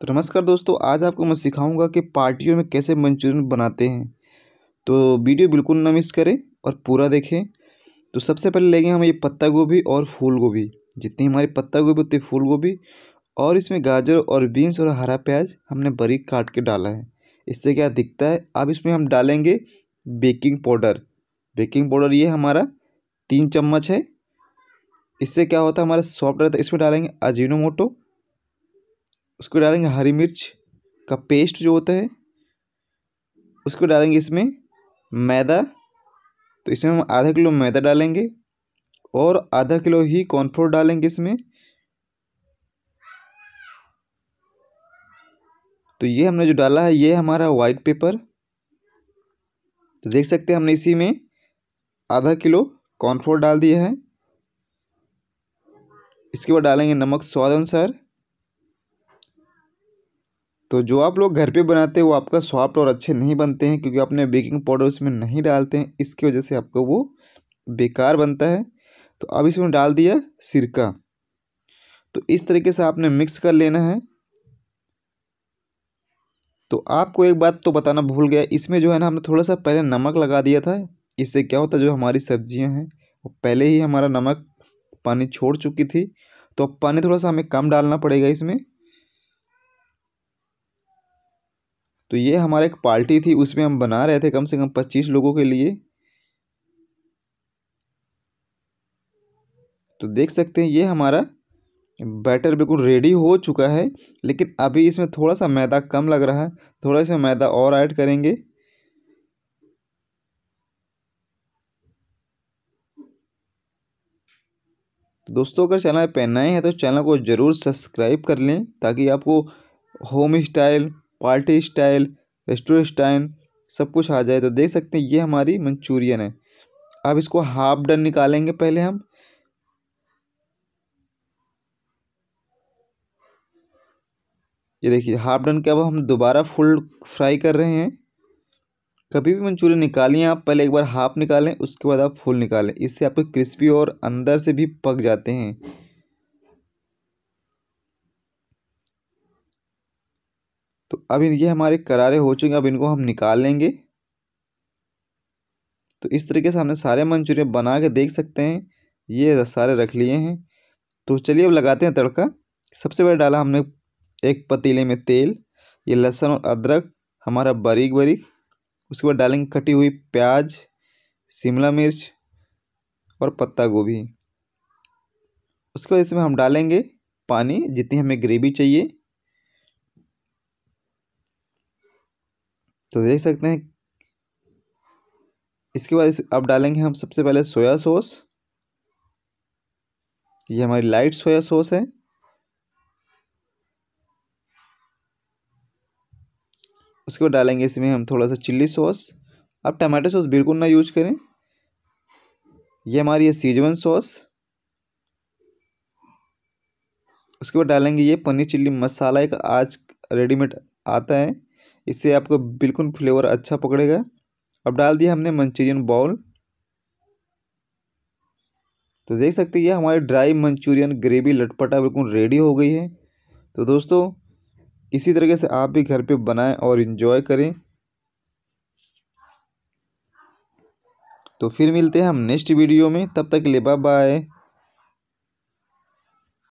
तो नमस्कार दोस्तों आज आपको मैं सिखाऊंगा कि पार्टियों में कैसे मंचूरियन बनाते हैं तो वीडियो बिल्कुल ना मिस करें और पूरा देखें तो सबसे पहले लेंगे हम ये पत्ता गोभी और फूल गोभी जितनी हमारी पत्ता गोभी उतनी फूल गोभी और इसमें गाजर और बीन्स और हरा प्याज हमने बरीक काट के डाला है इससे क्या दिखता है अब इसमें हम डालेंगे बेकिंग पाउडर बेकिंग पाउडर ये हमारा तीन चम्मच है इससे क्या होता है हमारा सॉफ्ट रहता है इसमें डालेंगे अजीनो मोटो उसको डालेंगे हरी मिर्च का पेस्ट जो होता है उसको डालेंगे इसमें मैदा तो इसमें हम आधा किलो मैदा डालेंगे और आधा किलो ही कॉर्नफ्लोर डालेंगे इसमें तो ये हमने जो डाला है ये हमारा वाइट पेपर तो देख सकते हैं हमने इसी में आधा किलो कॉर्नफ्लोर डाल दिया है इसके बाद डालेंगे नमक स्वाद अनुसार तो जो आप लोग घर पे बनाते हैं वो आपका सॉफ्ट और अच्छे नहीं बनते हैं क्योंकि आपने बेकिंग पाउडर उसमें नहीं डालते हैं इसकी वजह से आपका वो बेकार बनता है तो अब इसमें डाल दिया सिरका तो इस तरीके से आपने मिक्स कर लेना है तो आपको एक बात तो बताना भूल गया इसमें जो है ना हमने थोड़ा सा पहले नमक लगा दिया था इससे क्या होता जो हमारी सब्ज़ियाँ हैं वो पहले ही हमारा नमक पानी छोड़ चुकी थी तो अब पानी थोड़ा सा हमें कम डालना पड़ेगा इसमें तो ये हमारा एक पार्टी थी उसमें हम बना रहे थे कम से कम पच्चीस लोगों के लिए तो देख सकते हैं ये हमारा बैटर बिल्कुल रेडी हो चुका है लेकिन अभी इसमें थोड़ा सा मैदा कम लग रहा है थोड़ा सा मैदा और ऐड करेंगे तो दोस्तों अगर चैनल पर नए हैं तो चैनल को ज़रूर सब्सक्राइब कर लें ताकि आपको home style party style restaurant style सब कुछ आ जाए तो देख सकते हैं ये हमारी मंचूरियन है अब इसको हाफ डन निकालेंगे पहले हम ये देखिए हाफ डन के अब हम दोबारा फुल फ्राई कर रहे हैं कभी भी मंचूरियन निकालिए आप पहले एक बार हाफ निकालें उसके बाद आप फुल निकालें इससे आपके क्रिस्पी और अंदर से भी पक जाते हैं तो अब ये हमारे करारे हो चुके हैं अब इनको हम निकाल लेंगे तो इस तरीके से हमने सारे मंचूरियन बना के देख सकते हैं ये सारे रख लिए हैं तो चलिए अब लगाते हैं तड़का सबसे पहले डाला हमने एक पतीले में तेल ये लहसुन और अदरक हमारा बारीक बारीक उसके बाद डालेंगे कटी हुई प्याज शिमला मिर्च और पत्ता गोभी उसके बाद इसमें हम डालेंगे पानी जितनी हमें ग्रेवी चाहिए तो देख सकते हैं इसके बाद इस, अब डालेंगे हम सबसे पहले सोया सॉस ये हमारी लाइट सोया सॉस है उसके बाद डालेंगे इसमें हम थोड़ा सा चिल्ली सॉस आप टमाटो सॉस बिल्कुल ना यूज करें ये हमारी है सीजवन सॉस उसके बाद डालेंगे ये पनीर चिल्ली मसाला एक आज रेडीमेड आता है इससे आपको बिल्कुल फ्लेवर अच्छा पकड़ेगा अब डाल दिया हमने मंचूरियन बॉल तो देख सकते हैं हमारी ड्राई मंचूरियन ग्रेवी लटपटा बिल्कुल रेडी हो गई है तो दोस्तों इसी तरीके से आप भी घर पे बनाएं और इन्जॉय करें तो फिर मिलते हैं हम नेक्स्ट वीडियो में तब तक के लिए बाय बाय